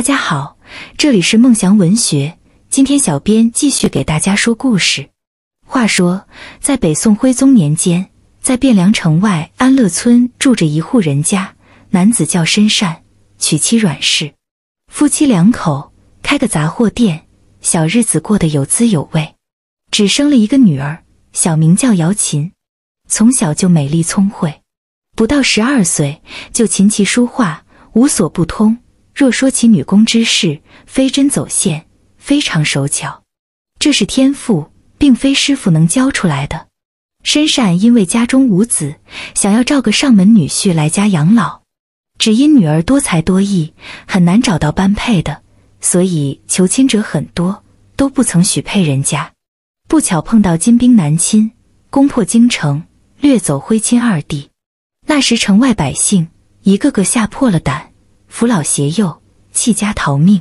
大家好，这里是梦祥文学。今天小编继续给大家说故事。话说，在北宋徽宗年间，在汴梁城外安乐村住着一户人家，男子叫申善，娶妻阮氏，夫妻两口开个杂货店，小日子过得有滋有味，只生了一个女儿，小名叫姚琴，从小就美丽聪慧，不到十二岁就琴棋书画无所不通。若说起女工之事，飞针走线非常手巧，这是天赋，并非师傅能教出来的。申善因为家中无子，想要照个上门女婿来家养老，只因女儿多才多艺，很难找到般配的，所以求亲者很多，都不曾许配人家。不巧碰到金兵南侵，攻破京城，掠走徽钦二弟，那时城外百姓一个个吓破了胆。扶老携幼，弃家逃命。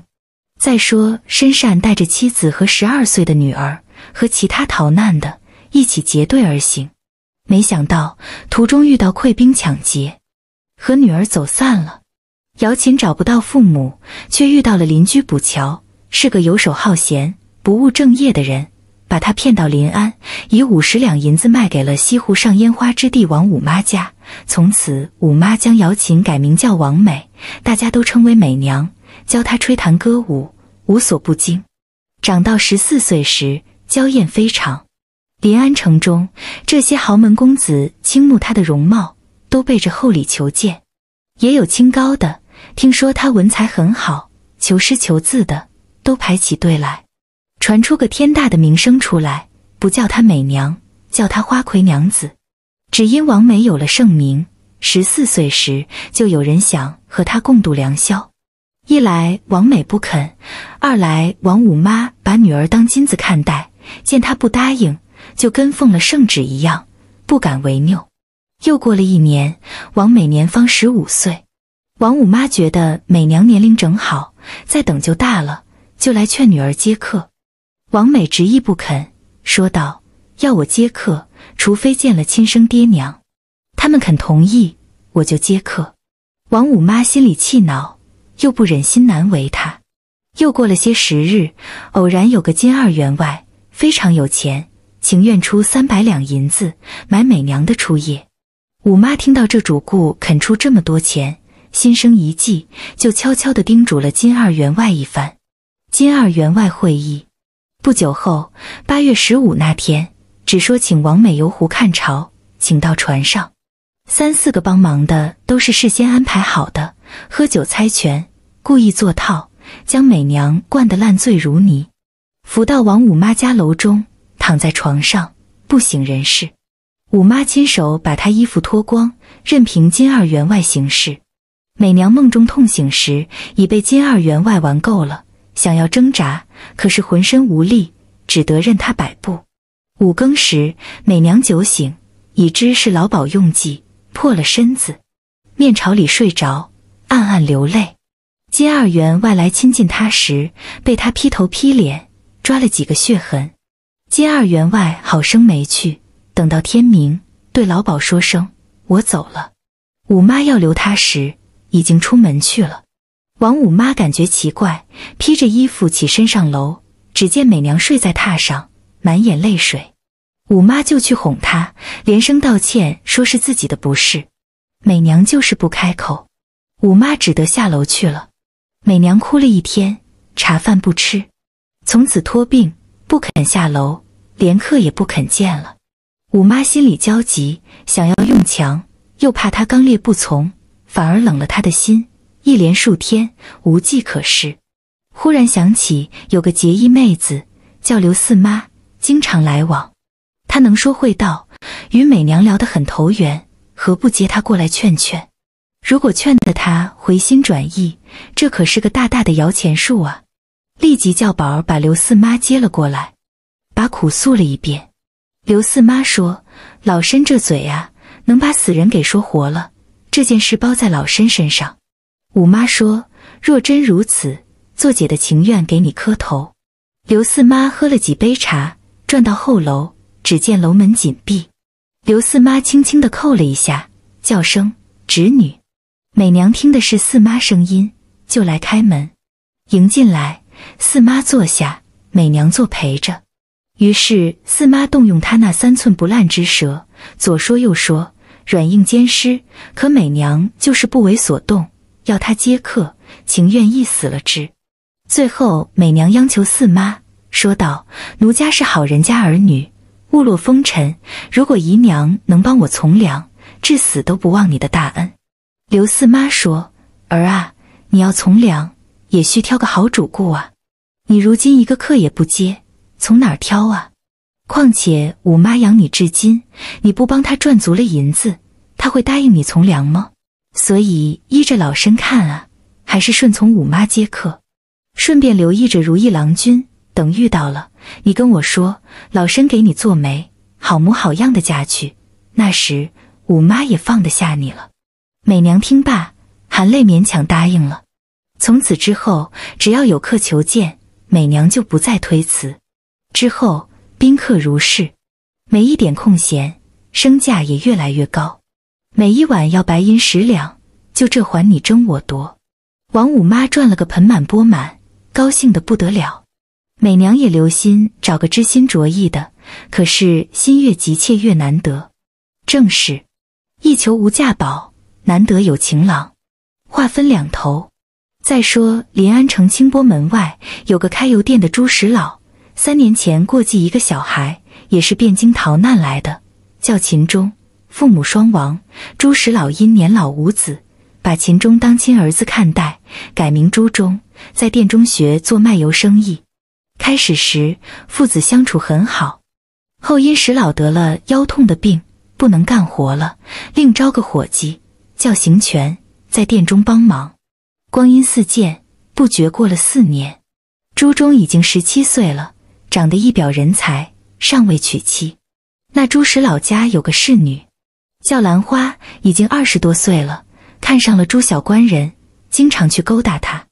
再说，申善带着妻子和十二岁的女儿，和其他逃难的一起结队而行。没想到途中遇到溃兵抢劫，和女儿走散了。姚琴找不到父母，却遇到了邻居补桥，是个游手好闲、不务正业的人，把他骗到临安，以五十两银子卖给了西湖上烟花之地王五妈家。从此，五妈将瑶琴改名叫王美，大家都称为美娘，教她吹弹歌舞，无所不精。长到十四岁时，娇艳非常。临安城中这些豪门公子倾慕她的容貌，都背着厚礼求见；也有清高的，听说她文才很好，求诗求字的都排起队来，传出个天大的名声出来。不叫她美娘，叫她花魁娘子。只因王美有了盛名，十四岁时就有人想和她共度良宵，一来王美不肯，二来王五妈把女儿当金子看待，见她不答应，就跟奉了圣旨一样，不敢违拗。又过了一年，王美年方十五岁，王五妈觉得美娘年龄正好，再等就大了，就来劝女儿接客。王美执意不肯，说道：“要我接客。”除非见了亲生爹娘，他们肯同意，我就接客。王五妈心里气恼，又不忍心难为他。又过了些时日，偶然有个金二员外非常有钱，情愿出三百两银子买美娘的初夜。五妈听到这主顾肯出这么多钱，心生一计，就悄悄地叮嘱了金二员外一番。金二员外会意。不久后，八月十五那天。只说请王美游湖看潮，请到船上，三四个帮忙的都是事先安排好的，喝酒猜拳，故意做套，将美娘灌得烂醉如泥，扶到王五妈家楼中，躺在床上不省人事。五妈亲手把她衣服脱光，任凭金二员外行事。美娘梦中痛醒时，已被金二员外玩够了，想要挣扎，可是浑身无力，只得任他摆布。五更时，美娘酒醒，已知是老鸨用计破了身子，面朝里睡着，暗暗流泪。金二员外来亲近她时，被他劈头劈脸抓了几个血痕。金二员外好生没趣，等到天明，对老鸨说声：“我走了。”五妈要留他时，已经出门去了。王五妈感觉奇怪，披着衣服起身上楼，只见美娘睡在榻上，满眼泪水。五妈就去哄她，连声道歉，说是自己的不是。美娘就是不开口，五妈只得下楼去了。美娘哭了一天，茶饭不吃，从此托病，不肯下楼，连客也不肯见了。五妈心里焦急，想要用强，又怕他刚烈不从，反而冷了他的心。一连数天，无计可施，忽然想起有个结义妹子叫刘四妈，经常来往。他能说会道，与美娘聊得很投缘，何不接他过来劝劝？如果劝得他回心转意，这可是个大大的摇钱树啊！立即叫宝儿把刘四妈接了过来，把苦诉了一遍。刘四妈说：“老身这嘴呀，能把死人给说活了。这件事包在老身身上。”五妈说：“若真如此，做姐的情愿给你磕头。”刘四妈喝了几杯茶，转到后楼。只见楼门紧闭，刘四妈轻轻地叩了一下，叫声“侄女”。美娘听的是四妈声音，就来开门，迎进来。四妈坐下，美娘坐陪着。于是四妈动用她那三寸不烂之舌，左说右说，软硬兼施。可美娘就是不为所动，要她接客，情愿一死了之。最后，美娘央求四妈说道：“奴家是好人家儿女。”误落风尘，如果姨娘能帮我从良，至死都不忘你的大恩。刘四妈说：“儿啊，你要从良，也需挑个好主顾啊。你如今一个客也不接，从哪儿挑啊？况且五妈养你至今，你不帮她赚足了银子，她会答应你从良吗？所以依着老身看啊，还是顺从五妈接客，顺便留意着如意郎君。”等遇到了，你跟我说，老身给你做媒，好模好样的嫁去，那时五妈也放得下你了。美娘听罢，含泪勉强答应了。从此之后，只要有客求见，美娘就不再推辞。之后宾客如是，每一点空闲，身价也越来越高，每一碗要白银十两，就这还你争我夺，王五妈赚了个盆满钵满，高兴得不得了。美娘也留心找个知心着意的，可是心越急切越难得。正是，一求无价宝，难得有情郎。话分两头，再说临安城清波门外有个开油店的朱石老，三年前过继一个小孩，也是汴京逃难来的，叫秦忠，父母双亡。朱石老因年老无子，把秦忠当亲儿子看待，改名朱忠，在店中学做卖油生意。开始时，父子相处很好，后因石老得了腰痛的病，不能干活了，另招个伙计叫邢权在店中帮忙。光阴似箭，不觉过了四年，朱忠已经十七岁了，长得一表人才，尚未娶妻。那朱石老家有个侍女叫兰花，已经二十多岁了，看上了朱小官人，经常去勾搭他。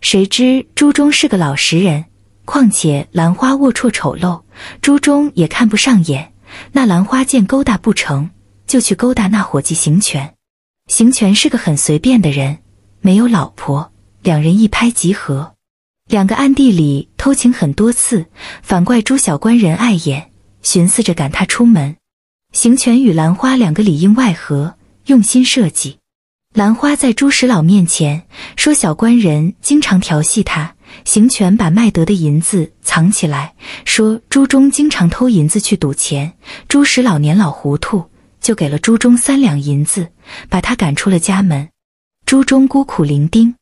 谁知朱忠是个老实人。况且兰花龌龊丑陋，朱中也看不上眼。那兰花见勾搭不成就去勾搭那伙计行权。行权是个很随便的人，没有老婆，两人一拍即合，两个暗地里偷情很多次。反怪朱小官人碍眼，寻思着赶他出门。行权与兰花两个里应外合，用心设计。兰花在朱石老面前说小官人经常调戏他。行权把卖得的银子藏起来，说朱中经常偷银子去赌钱。朱石老年老糊涂，就给了朱中三两银子，把他赶出了家门。朱中孤苦伶仃，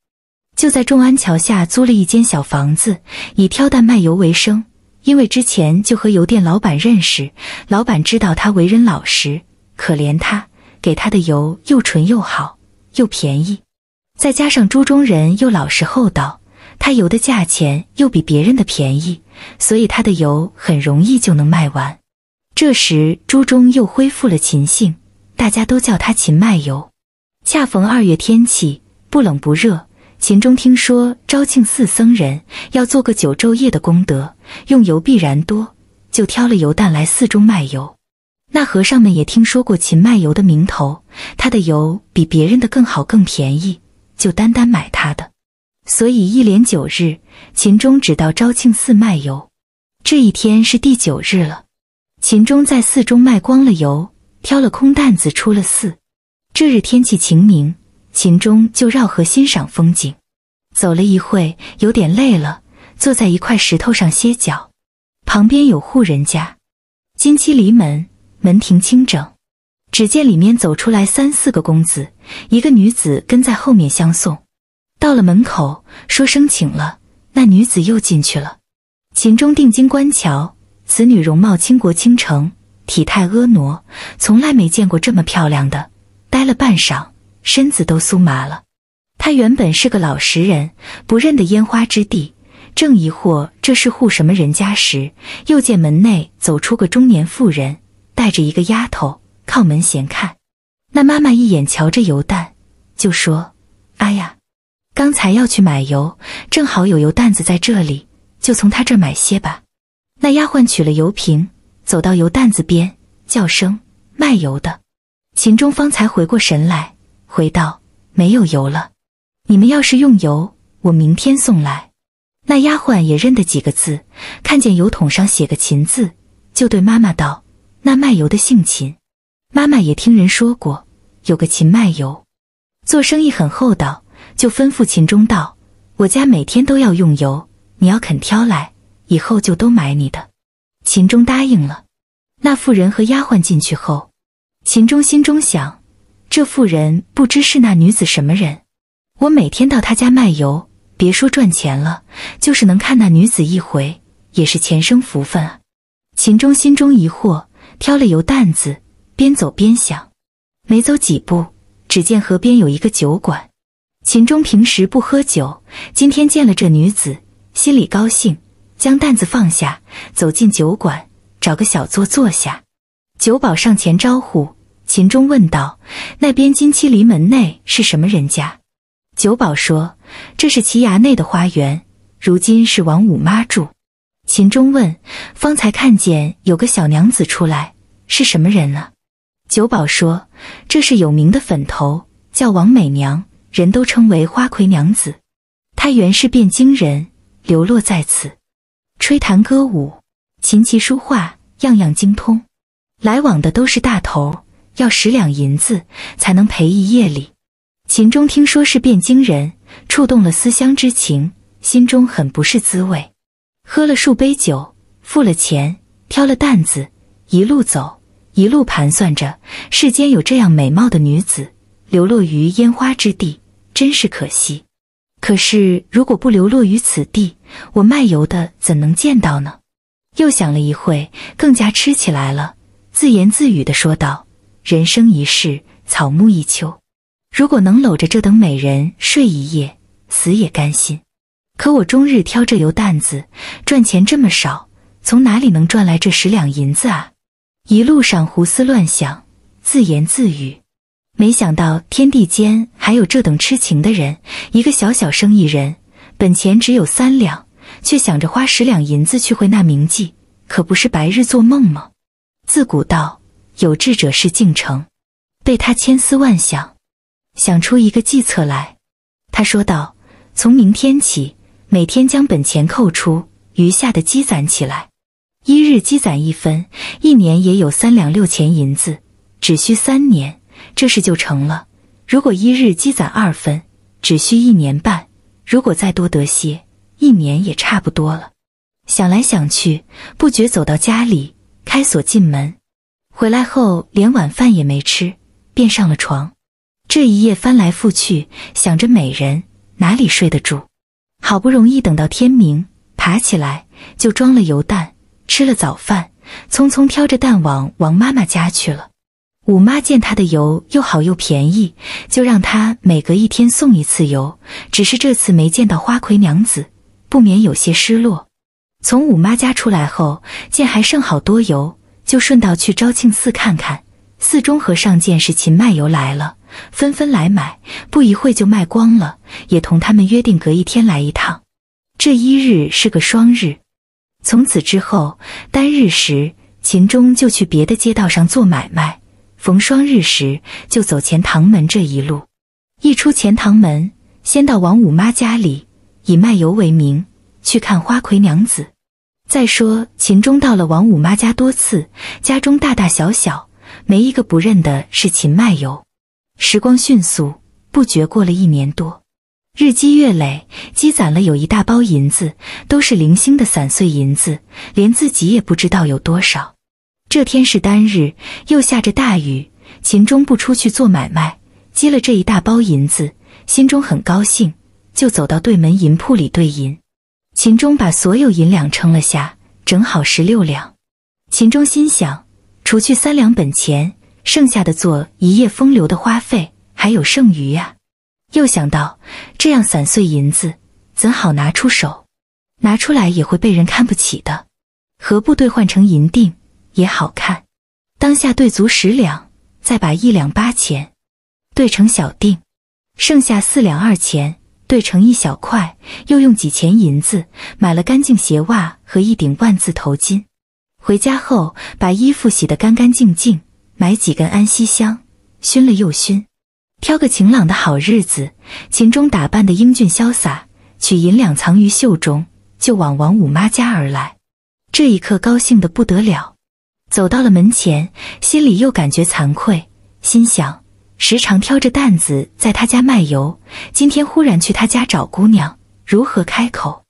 就在众安桥下租了一间小房子，以挑担卖油为生。因为之前就和油店老板认识，老板知道他为人老实，可怜他，给他的油又纯又好又便宜。再加上朱中人又老实厚道。他油的价钱又比别人的便宜，所以他的油很容易就能卖完。这时，朱中又恢复了琴性，大家都叫他琴卖油。恰逢二月天气不冷不热，秦钟听说昭庆寺僧人要做个九昼夜的功德，用油必然多，就挑了油担来寺中卖油。那和尚们也听说过秦卖油的名头，他的油比别人的更好更便宜，就单单买他的。所以，一连九日，秦钟只到昭庆寺卖油。这一天是第九日了。秦钟在寺中卖光了油，挑了空担子出了寺。这日天气晴明，秦钟就绕河欣赏风景。走了一会，有点累了，坐在一块石头上歇脚。旁边有户人家，金漆篱门，门庭清整。只见里面走出来三四个公子，一个女子跟在后面相送。到了门口，说声请了，那女子又进去了。秦钟定睛观瞧，此女容貌倾国倾城，体态婀娜，从来没见过这么漂亮的。呆了半晌，身子都酥麻了。他原本是个老实人，不认得烟花之地，正疑惑这是户什么人家时，又见门内走出个中年妇人，带着一个丫头，靠门闲看。那妈妈一眼瞧着尤旦，就说：“哎呀！”刚才要去买油，正好有油担子在这里，就从他这买些吧。那丫鬟取了油瓶，走到油担子边，叫声卖油的秦钟方才回过神来，回道：“没有油了。你们要是用油，我明天送来。”那丫鬟也认得几个字，看见油桶上写个“秦”字，就对妈妈道：“那卖油的姓秦，妈妈也听人说过，有个秦卖油，做生意很厚道。”就吩咐秦钟道：“我家每天都要用油，你要肯挑来，以后就都买你的。”秦钟答应了。那妇人和丫鬟进去后，秦钟心中想：“这妇人不知是那女子什么人？我每天到她家卖油，别说赚钱了，就是能看那女子一回，也是前生福分啊！”秦钟心中疑惑，挑了油担子，边走边想。没走几步，只见河边有一个酒馆。秦钟平时不喝酒，今天见了这女子，心里高兴，将担子放下，走进酒馆，找个小座坐下。酒保上前招呼，秦钟问道：“那边金漆篱门内是什么人家？”酒保说：“这是齐衙内的花园，如今是王五妈住。”秦钟问：“方才看见有个小娘子出来，是什么人呢？”酒保说：“这是有名的粉头，叫王美娘。”人都称为花魁娘子，她原是汴京人，流落在此，吹弹歌舞、琴棋书画样样精通，来往的都是大头，要十两银子才能陪一夜里。秦钟听说是汴京人，触动了思乡之情，心中很不是滋味，喝了数杯酒，付了钱，挑了担子，一路走，一路盘算着世间有这样美貌的女子，流落于烟花之地。真是可惜，可是如果不流落于此地，我卖油的怎能见到呢？又想了一会，更加吃起来了，自言自语的说道：“人生一世，草木一秋，如果能搂着这等美人睡一夜，死也甘心。可我终日挑着油担子，赚钱这么少，从哪里能赚来这十两银子啊？”一路上胡思乱想，自言自语。没想到天地间还有这等痴情的人，一个小小生意人，本钱只有三两，却想着花十两银子去会那名妓，可不是白日做梦吗？自古道，有志者事竟成，被他千思万想，想出一个计策来。他说道：“从明天起，每天将本钱扣除，余下的积攒起来，一日积攒一分，一年也有三两六钱银子，只需三年。”这事就成了。如果一日积攒二分，只需一年半；如果再多得些，一年也差不多了。想来想去，不觉走到家里，开锁进门。回来后连晚饭也没吃，便上了床。这一夜翻来覆去，想着美人，哪里睡得住？好不容易等到天明，爬起来就装了油蛋，吃了早饭，匆匆挑着蛋往王妈妈家去了。五妈见他的油又好又便宜，就让他每隔一天送一次油。只是这次没见到花魁娘子，不免有些失落。从五妈家出来后，见还剩好多油，就顺道去昭庆寺看看。寺中和尚见是秦卖油来了，纷纷来买，不一会就卖光了。也同他们约定隔一天来一趟。这一日是个双日，从此之后，单日时秦钟就去别的街道上做买卖。逢双日时就走钱塘门这一路，一出钱塘门，先到王五妈家里，以卖油为名去看花魁娘子。再说秦钟到了王五妈家多次，家中大大小小没一个不认得是秦卖油。时光迅速，不觉过了一年多，日积月累，积攒了有一大包银子，都是零星的散碎银子，连自己也不知道有多少。这天是单日，又下着大雨，秦钟不出去做买卖，积了这一大包银子，心中很高兴，就走到对门银铺里兑银。秦钟把所有银两称了下，正好十六两。秦钟心想，除去三两本钱，剩下的做一夜风流的花费还有剩余呀。又想到这样散碎银子怎好拿出手，拿出来也会被人看不起的，何不兑换成银锭？也好看，当下兑足十两，再把一两八钱兑成小锭，剩下四两二钱兑成一小块，又用几钱银子买了干净鞋袜和一顶万字头巾。回家后把衣服洗得干干净净，买几根安息香，熏了又熏，挑个晴朗的好日子，秦钟打扮得英俊潇洒，取银两藏于袖中，就往王五妈家而来。这一刻高兴得不得了。走到了门前，心里又感觉惭愧，心想：时常挑着担子在他家卖油，今天忽然去他家找姑娘，如何开口？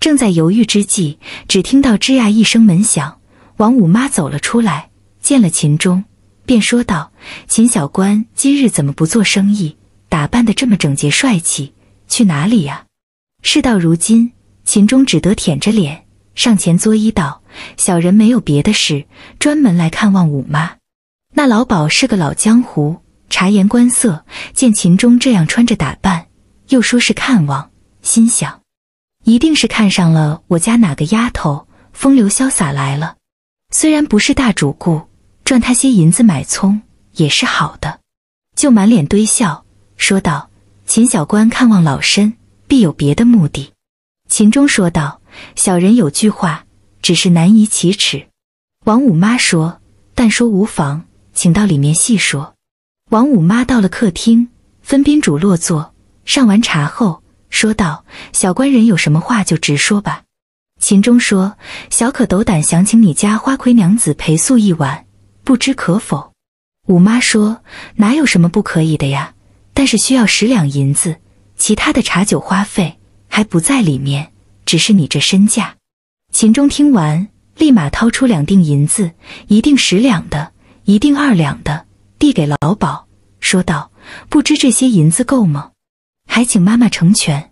正在犹豫之际，只听到吱呀一声门响，王五妈走了出来，见了秦钟，便说道：“秦小官，今日怎么不做生意？打扮的这么整洁帅气，去哪里呀？”事到如今，秦钟只得舔着脸。上前作揖道：“小人没有别的事，专门来看望五妈。”那老鸨是个老江湖，察言观色，见秦钟这样穿着打扮，又说是看望，心想，一定是看上了我家哪个丫头，风流潇洒来了。虽然不是大主顾，赚他些银子买葱也是好的，就满脸堆笑说道：“秦小官看望老身，必有别的目的。”秦钟说道。小人有句话，只是难以启齿。王五妈说：“但说无妨，请到里面细说。”王五妈到了客厅，分宾主落座，上完茶后，说道：“小官人有什么话就直说吧。”秦钟说：“小可斗胆想请你家花魁娘子陪宿一晚，不知可否？”五妈说：“哪有什么不可以的呀，但是需要十两银子，其他的茶酒花费还不在里面。”只是你这身价，秦钟听完，立马掏出两锭银子，一锭十两的，一锭二两的，递给老鸨，说道：“不知这些银子够吗？还请妈妈成全。”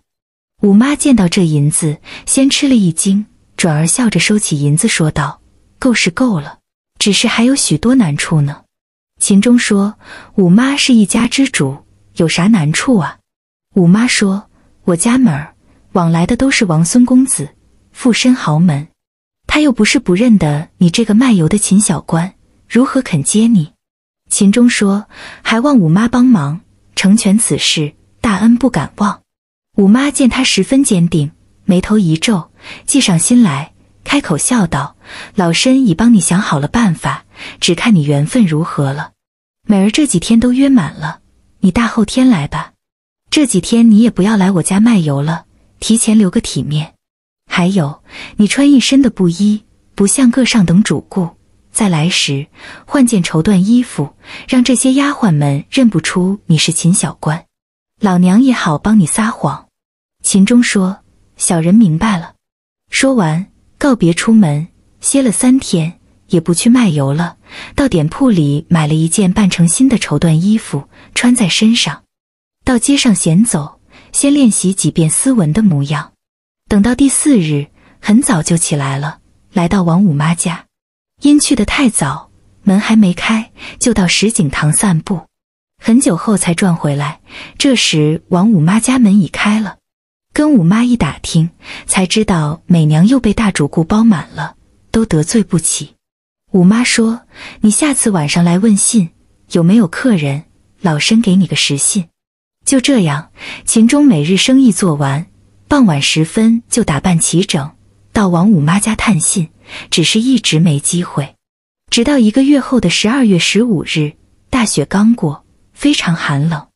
五妈见到这银子，先吃了一惊，转而笑着收起银子，说道：“够是够了，只是还有许多难处呢。”秦钟说：“五妈是一家之主，有啥难处啊？”五妈说：“我家门儿。”往来的都是王孙公子，富身豪门，他又不是不认得你这个卖油的秦小官，如何肯接你？秦钟说：“还望五妈帮忙成全此事，大恩不敢忘。”五妈见他十分坚定，眉头一皱，计上心来，开口笑道：“老身已帮你想好了办法，只看你缘分如何了。美儿这几天都约满了，你大后天来吧。这几天你也不要来我家卖油了。”提前留个体面，还有你穿一身的布衣，不像个上等主顾。再来时换件绸缎衣服，让这些丫鬟们认不出你是秦小官，老娘也好帮你撒谎。秦钟说：“小人明白了。”说完告别出门，歇了三天，也不去卖油了，到点铺里买了一件半成新的绸缎衣服穿在身上，到街上闲走。先练习几遍斯文的模样，等到第四日，很早就起来了，来到王五妈家。因去的太早，门还没开，就到石井塘散步。很久后才转回来，这时王五妈家门已开了。跟五妈一打听，才知道美娘又被大主顾包满了，都得罪不起。五妈说：“你下次晚上来问信，有没有客人？老身给你个实信。”就这样，秦钟每日生意做完，傍晚时分就打扮齐整，到王五妈家探信，只是一直没机会。直到一个月后的十二月十五日，大雪刚过，非常寒冷，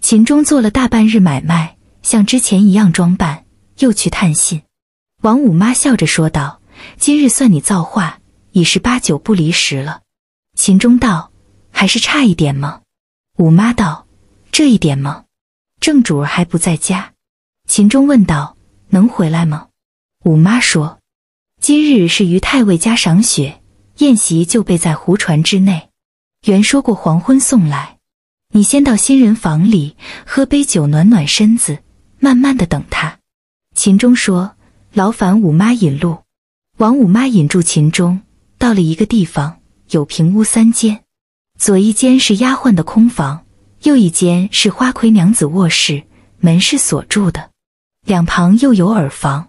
秦钟做了大半日买卖，像之前一样装扮，又去探信。王五妈笑着说道：“今日算你造化，已是八九不离十了。”秦钟道：“还是差一点吗？”五妈道：“这一点吗？”正主儿还不在家，秦钟问道：“能回来吗？”五妈说：“今日是于太尉家赏雪宴席，就备在湖船之内。原说过黄昏送来，你先到新人房里喝杯酒，暖暖身子，慢慢的等他。”秦钟说：“劳烦五妈引路。”王五妈引住秦钟，到了一个地方，有平屋三间，左一间是丫鬟的空房。又一间是花魁娘子卧室，门是锁住的，两旁又有耳房，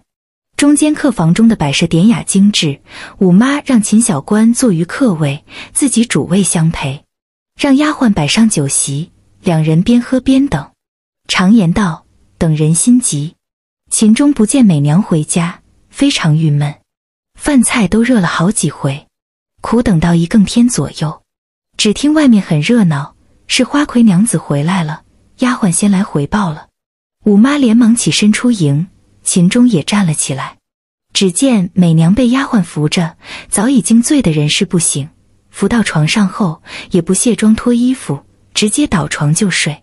中间客房中的摆设典雅精致。五妈让秦小官坐于客位，自己主位相陪，让丫鬟摆上酒席，两人边喝边等。常言道，等人心急。秦钟不见美娘回家，非常郁闷，饭菜都热了好几回，苦等到一更天左右，只听外面很热闹。是花魁娘子回来了，丫鬟先来回报了。五妈连忙起身出迎，秦钟也站了起来。只见美娘被丫鬟扶着，早已经醉得人事不省。扶到床上后，也不卸妆脱衣服，直接倒床就睡。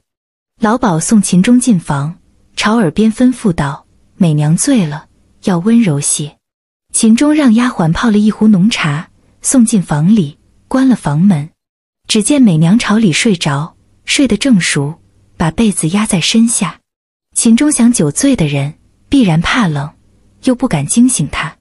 老鸨送秦钟进房，朝耳边吩咐道：“美娘醉了，要温柔些。”秦钟让丫鬟泡了一壶浓茶，送进房里，关了房门。只见美娘朝里睡着，睡得正熟，把被子压在身下。秦钟想酒醉的人必然怕冷，又不敢惊醒她。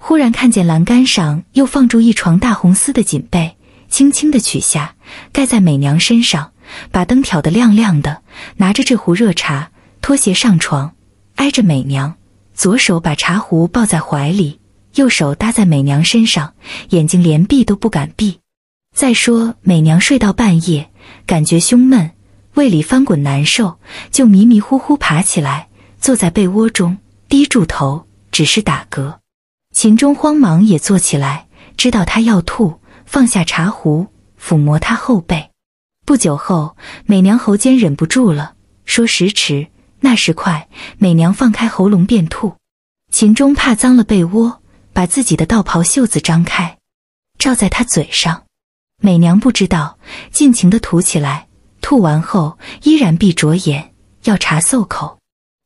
忽然看见栏杆上又放住一床大红丝的锦被，轻轻的取下，盖在美娘身上，把灯挑得亮亮的，拿着这壶热茶，脱鞋上床，挨着美娘，左手把茶壶抱在怀里，右手搭在美娘身上，眼睛连闭都不敢闭。再说，美娘睡到半夜，感觉胸闷，胃里翻滚难受，就迷迷糊糊爬起来，坐在被窝中，低住头，只是打嗝。秦钟慌忙也坐起来，知道她要吐，放下茶壶，抚摸她后背。不久后，美娘喉间忍不住了，说时迟，那时快，美娘放开喉咙便吐。秦钟怕脏了被窝，把自己的道袍袖子张开，罩在她嘴上。美娘不知道，尽情的吐起来。吐完后，依然闭着眼，要茶漱口。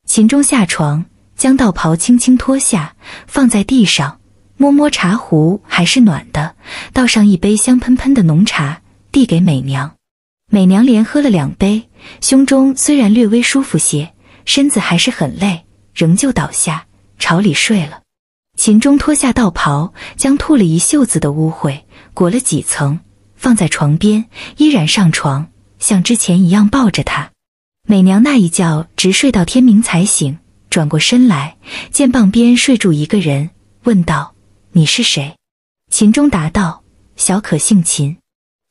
秦钟下床，将道袍轻轻脱下，放在地上，摸摸茶壶还是暖的，倒上一杯香喷喷的浓茶，递给美娘。美娘连喝了两杯，胸中虽然略微舒服些，身子还是很累，仍旧倒下朝里睡了。秦钟脱下道袍，将吐了一袖子的污秽裹了几层。放在床边，依然上床，像之前一样抱着他。美娘那一觉直睡到天明才醒，转过身来，见傍边睡住一个人，问道：“你是谁？”秦钟答道：“小可姓秦。”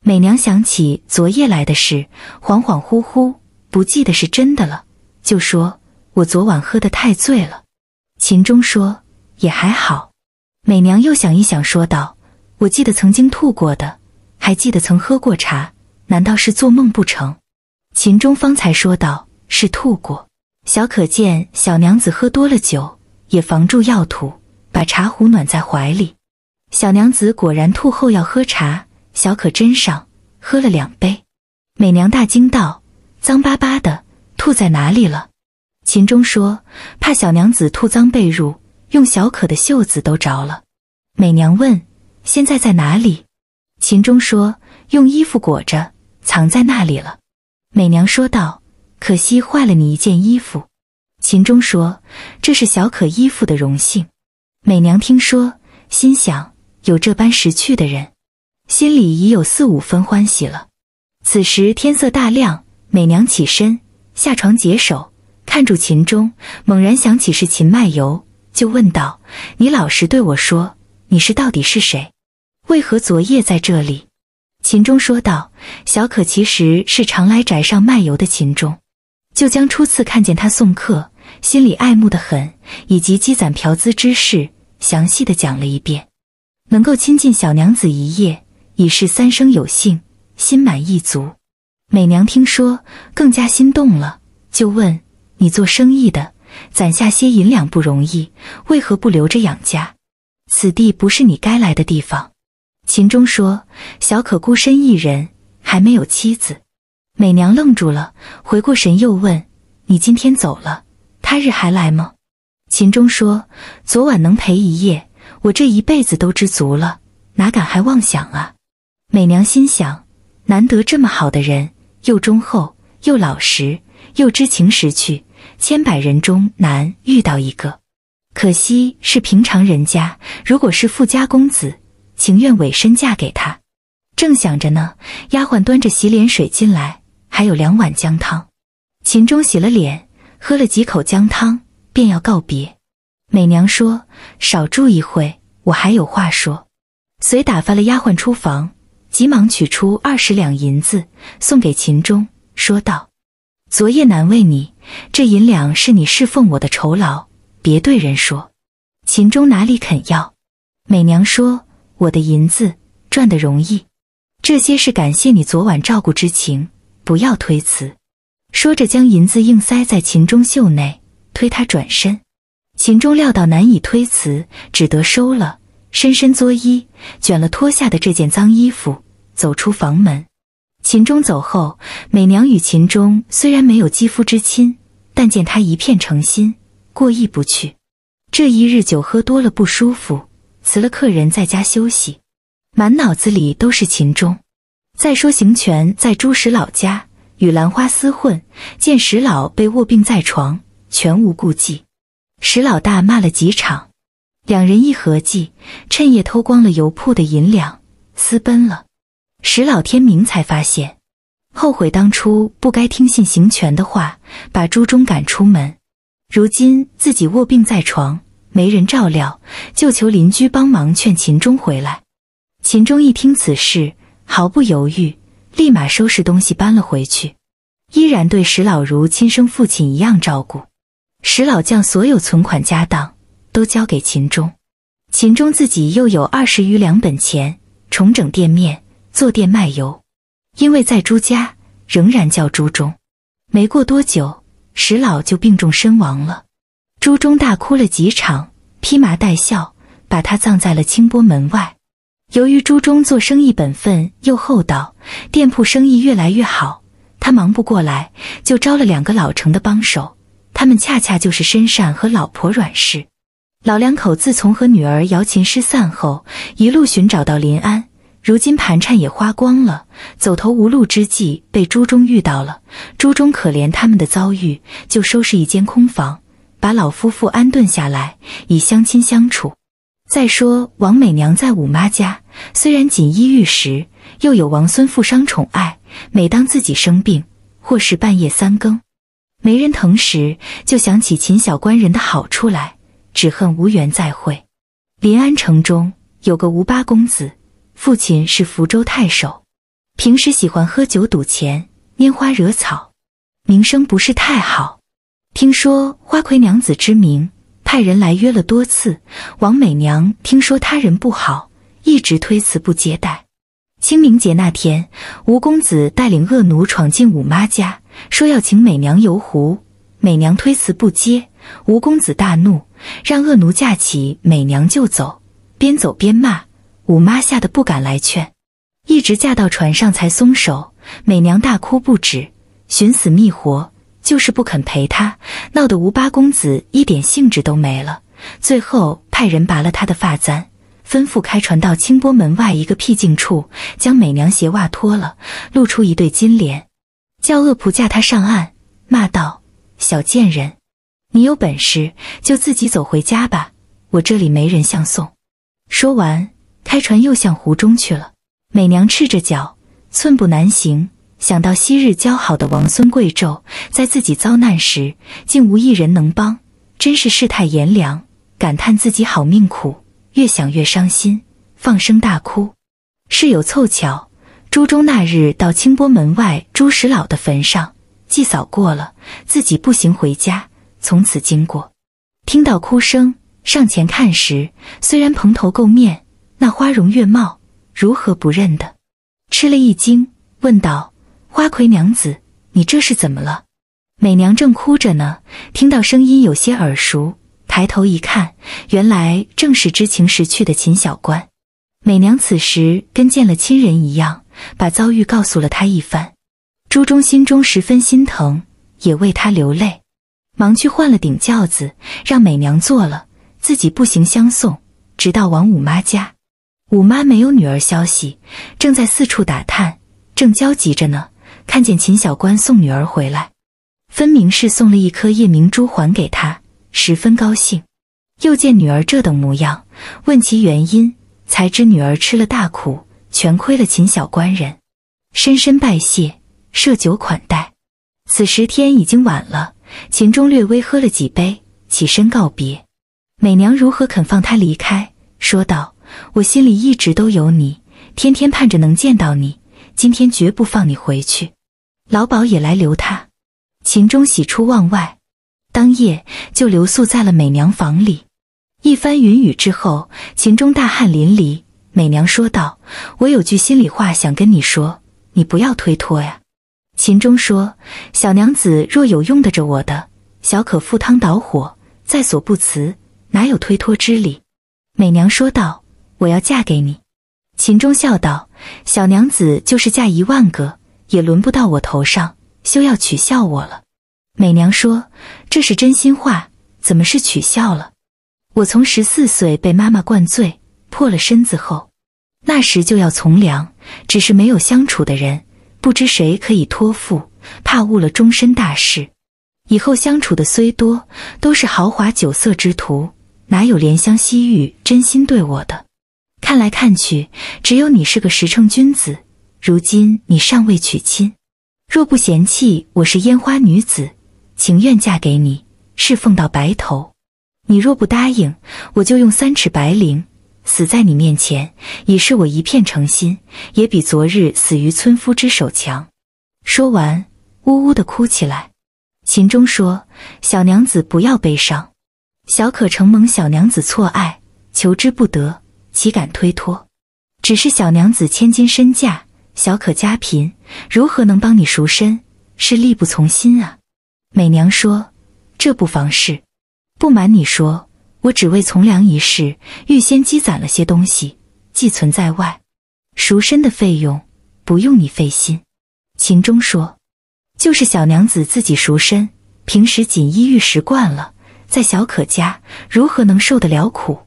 美娘想起昨夜来的事，恍恍惚惚，不记得是真的了，就说：“我昨晚喝得太醉了。”秦钟说：“也还好。”美娘又想一想，说道：“我记得曾经吐过的。”还记得曾喝过茶，难道是做梦不成？秦钟方才说道：“是吐过。”小可见小娘子喝多了酒，也防住要吐，把茶壶暖在怀里。小娘子果然吐后要喝茶，小可斟上，喝了两杯。美娘大惊道：“脏巴巴的，吐在哪里了？”秦钟说：“怕小娘子吐脏被褥，用小可的袖子都着了。”美娘问：“现在在哪里？”秦钟说：“用衣服裹着，藏在那里了。”美娘说道：“可惜坏了你一件衣服。”秦钟说：“这是小可衣服的荣幸。”美娘听说，心想有这般识趣的人，心里已有四五分欢喜了。此时天色大亮，美娘起身下床解手，看住秦钟，猛然想起是秦麦油，就问道：“你老实对我说，你是到底是谁？”为何昨夜在这里？秦钟说道：“小可其实是常来宅上卖油的秦钟，就将初次看见他送客，心里爱慕的很，以及积攒嫖资之事，详细的讲了一遍。能够亲近小娘子一夜，已是三生有幸，心满意足。”美娘听说，更加心动了，就问：“你做生意的，攒下些银两不容易，为何不留着养家？此地不是你该来的地方。”秦钟说：“小可孤身一人，还没有妻子。”美娘愣住了，回过神又问：“你今天走了，他日还来吗？”秦钟说：“昨晚能陪一夜，我这一辈子都知足了，哪敢还妄想啊？”美娘心想：“难得这么好的人，又忠厚，又老实，又知情识趣，千百人中难遇到一个。可惜是平常人家，如果是富家公子。”情愿委身嫁给他，正想着呢，丫鬟端着洗脸水进来，还有两碗姜汤。秦钟洗了脸，喝了几口姜汤，便要告别。美娘说：“少住一会，我还有话说。”遂打发了丫鬟出房，急忙取出二十两银子送给秦钟，说道：“昨夜难为你，这银两是你侍奉我的酬劳，别对人说。”秦钟哪里肯要？美娘说。我的银子赚的容易，这些是感谢你昨晚照顾之情，不要推辞。说着，将银子硬塞在秦钟袖内，推他转身。秦钟料到难以推辞，只得收了，深深作揖，卷了脱下的这件脏衣服，走出房门。秦钟走后，美娘与秦钟虽然没有肌肤之亲，但见他一片诚心，过意不去。这一日酒喝多了，不舒服。辞了客人，在家休息，满脑子里都是秦钟。再说邢权在朱石老家与兰花厮混，见石老被卧病在床，全无顾忌。石老大骂了几场，两人一合计，趁夜偷光了油铺的银两，私奔了。石老天明才发现，后悔当初不该听信邢权的话，把朱钟赶出门。如今自己卧病在床。没人照料，就求邻居帮忙劝秦钟回来。秦钟一听此事，毫不犹豫，立马收拾东西搬了回去，依然对石老如亲生父亲一样照顾。石老将所有存款家当都交给秦钟，秦钟自己又有二十余两本钱，重整店面做店卖油。因为在朱家，仍然叫朱钟。没过多久，石老就病重身亡了。朱中大哭了几场，披麻戴孝，把他葬在了清波门外。由于朱中做生意本分又厚道，店铺生意越来越好，他忙不过来，就招了两个老成的帮手。他们恰恰就是申善和老婆阮氏。老两口自从和女儿姚琴失散后，一路寻找到临安，如今盘缠也花光了，走投无路之际被朱中遇到了。朱中可怜他们的遭遇，就收拾一间空房。把老夫妇安顿下来，以相亲相处。再说王美娘在五妈家，虽然锦衣玉食，又有王孙富商宠爱，每当自己生病或是半夜三更没人疼时，就想起秦小官人的好处来，只恨无缘再会。临安城中有个吴八公子，父亲是福州太守，平时喜欢喝酒赌钱、拈花惹草，名声不是太好。听说花魁娘子之名，派人来约了多次。王美娘听说他人不好，一直推辞不接待。清明节那天，吴公子带领恶奴闯进五妈家，说要请美娘游湖。美娘推辞不接，吴公子大怒，让恶奴架起美娘就走，边走边骂。五妈吓得不敢来劝，一直架到船上才松手。美娘大哭不止，寻死觅活。就是不肯陪他，闹得吴八公子一点兴致都没了。最后派人拔了他的发簪，吩咐开船到清波门外一个僻静处，将美娘鞋袜脱了，露出一对金莲，叫恶仆架他上岸，骂道：“小贱人，你有本事就自己走回家吧，我这里没人相送。”说完，开船又向湖中去了。美娘赤着脚，寸步难行。想到昔日交好的王孙贵胄，在自己遭难时竟无一人能帮，真是世态炎凉，感叹自己好命苦。越想越伤心，放声大哭。室友凑巧，朱忠那日到清波门外朱石老的坟上祭扫过了，自己步行回家，从此经过，听到哭声，上前看时，虽然蓬头垢面，那花容月貌如何不认得？吃了一惊，问道。花魁娘子，你这是怎么了？美娘正哭着呢，听到声音有些耳熟，抬头一看，原来正是知情识趣的秦小官。美娘此时跟见了亲人一样，把遭遇告诉了他一番。朱忠心中十分心疼，也为他流泪，忙去换了顶轿子，让美娘坐了，自己步行相送，直到王五妈家。五妈没有女儿消息，正在四处打探，正焦急着呢。看见秦小官送女儿回来，分明是送了一颗夜明珠还给他，十分高兴。又见女儿这等模样，问其原因，才知女儿吃了大苦，全亏了秦小官人，深深拜谢，设酒款待。此时天已经晚了，秦钟略微喝了几杯，起身告别。美娘如何肯放他离开？说道：“我心里一直都有你，天天盼着能见到你。”今天绝不放你回去，老鸨也来留他。秦钟喜出望外，当夜就留宿在了美娘房里。一番云雨之后，秦钟大汗淋漓。美娘说道：“我有句心里话想跟你说，你不要推脱呀。”秦钟说：“小娘子若有用得着我的，小可赴汤蹈火，在所不辞，哪有推脱之理？”美娘说道：“我要嫁给你。”秦钟笑道：“小娘子就是嫁一万个，也轮不到我头上，休要取笑我了。”美娘说：“这是真心话，怎么是取笑了？我从十四岁被妈妈灌醉，破了身子后，那时就要从良，只是没有相处的人，不知谁可以托付，怕误了终身大事。以后相处的虽多，都是豪华酒色之徒，哪有怜香惜玉、真心对我的？”看来看去，只有你是个实诚君子。如今你尚未娶亲，若不嫌弃我是烟花女子，情愿嫁给你，侍奉到白头。你若不答应，我就用三尺白绫死在你面前，以示我一片诚心，也比昨日死于村夫之手强。说完，呜呜地哭起来。秦钟说：“小娘子不要悲伤，小可承蒙小娘子错爱，求之不得。”岂敢推脱，只是小娘子千金身价，小可家贫，如何能帮你赎身？是力不从心啊。美娘说：“这不妨事，不瞒你说，我只为从良一事，预先积攒了些东西，寄存在外。赎身的费用，不用你费心。”秦钟说：“就是小娘子自己赎身，平时锦衣玉食惯了，在小可家如何能受得了苦？”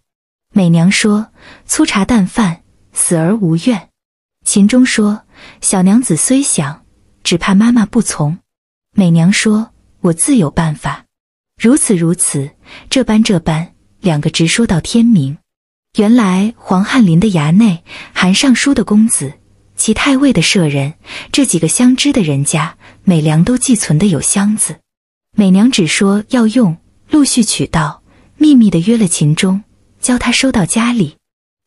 美娘说：“粗茶淡饭，死而无怨。”秦钟说：“小娘子虽想，只怕妈妈不从。”美娘说：“我自有办法。”如此如此，这般这般，两个直说到天明。原来黄翰林的衙内、韩尚书的公子、齐太尉的舍人，这几个相知的人家，美娘都寄存的有箱子。美娘只说要用，陆续取到，秘密的约了秦钟。教他收到家里，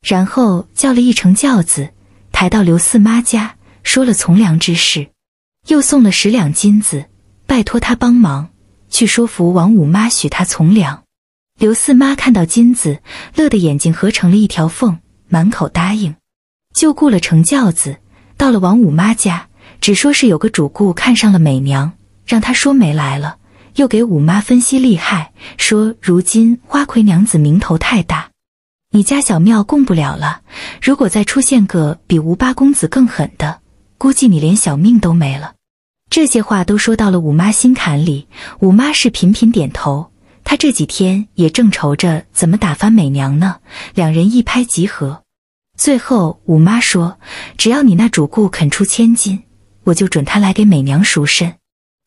然后叫了一乘轿子，抬到刘四妈家，说了从良之事，又送了十两金子，拜托他帮忙去说服王五妈许他从良。刘四妈看到金子，乐得眼睛合成了一条缝，满口答应，就雇了乘轿子，到了王五妈家，只说是有个主顾看上了美娘，让他说没来了。又给五妈分析利害，说如今花魁娘子名头太大，你家小庙供不了了。如果再出现个比吴八公子更狠的，估计你连小命都没了。这些话都说到了五妈心坎里，五妈是频频点头。她这几天也正愁着怎么打发美娘呢，两人一拍即合。最后五妈说，只要你那主顾肯出千金，我就准他来给美娘赎身。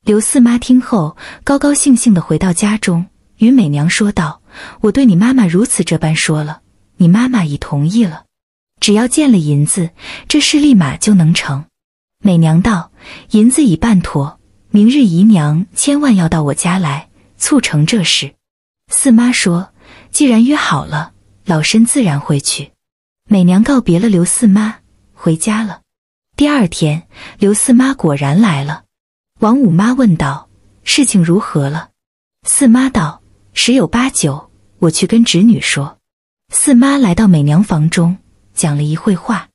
刘四妈听后，高高兴兴的回到家中，与美娘说道：“我对你妈妈如此这般说了，你妈妈已同意了。只要见了银子，这事立马就能成。”美娘道：“银子已办妥，明日姨娘千万要到我家来促成这事。”四妈说：“既然约好了，老身自然会去。”美娘告别了刘四妈，回家了。第二天，刘四妈果然来了。王五妈问道：“事情如何了？”四妈道：“十有八九，我去跟侄女说。”四妈来到美娘房中，讲了一会话。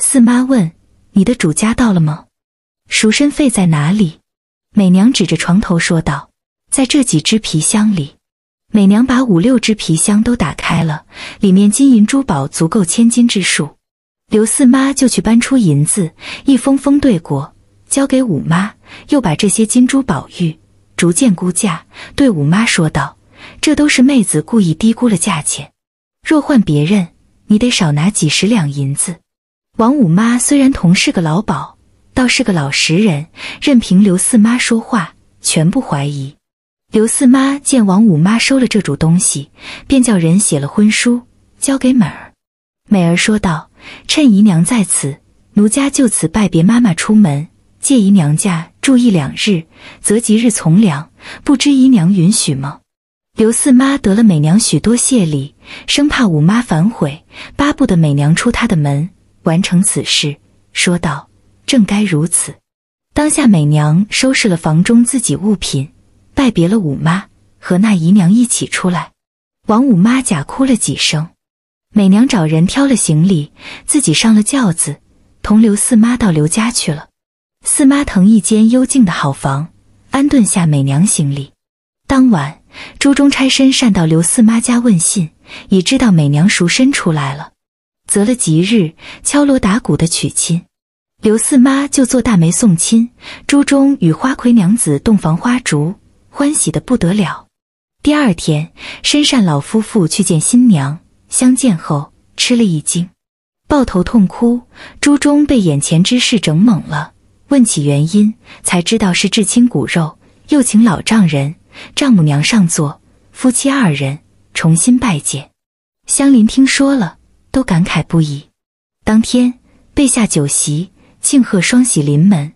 四妈问：“你的主家到了吗？赎身费在哪里？”美娘指着床头说道：“在这几只皮箱里。”美娘把五六只皮箱都打开了，里面金银珠宝足够千金之数。刘四妈就去搬出银子，一封封对过。交给五妈，又把这些金珠宝玉逐渐估价，对五妈说道：“这都是妹子故意低估了价钱。若换别人，你得少拿几十两银子。”王五妈虽然同是个老鸨，倒是个老实人，任凭刘四妈说话，全不怀疑。刘四妈见王五妈收了这种东西，便叫人写了婚书，交给美儿。美儿说道：“趁姨娘在此，奴家就此拜别妈妈，出门。”借姨娘家住一两日，则即日从良，不知姨娘允许吗？刘四妈得了美娘许多谢礼，生怕五妈反悔，巴不得美娘出她的门，完成此事。说道：“正该如此。”当下美娘收拾了房中自己物品，拜别了五妈，和那姨娘一起出来。王五妈假哭了几声，美娘找人挑了行李，自己上了轿子，同刘四妈到刘家去了。四妈腾一间幽静的好房，安顿下美娘行李。当晚，朱中差身善到刘四妈家问信，已知道美娘赎身出来了，择了吉日，敲锣打鼓的娶亲。刘四妈就做大媒送亲，朱中与花魁娘子洞房花烛，欢喜的不得了。第二天，深善老夫妇去见新娘，相见后吃了一惊，抱头痛哭。朱中被眼前之事整懵了。问起原因，才知道是至亲骨肉，又请老丈人、丈母娘上座，夫妻二人重新拜见。乡邻听说了，都感慨不已。当天备下酒席，庆贺双喜临门。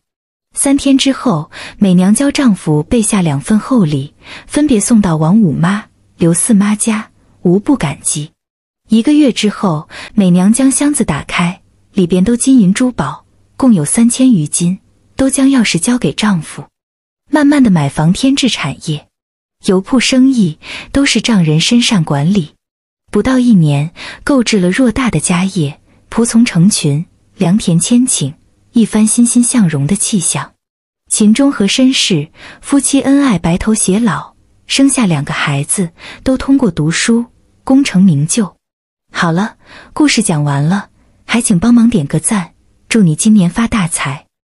三天之后，美娘教丈夫备下两份厚礼，分别送到王五妈、刘四妈家，无不感激。一个月之后，美娘将箱子打开，里边都金银珠宝。共有三千余斤，都将钥匙交给丈夫，慢慢的买房添置产业，油铺生意都是丈人身善管理，不到一年购置了偌大的家业，仆从成群，良田千顷，一番欣欣向荣的气象。秦钟和申氏夫妻恩爱，白头偕老，生下两个孩子都通过读书功成名就。好了，故事讲完了，还请帮忙点个赞。祝你今年发大财！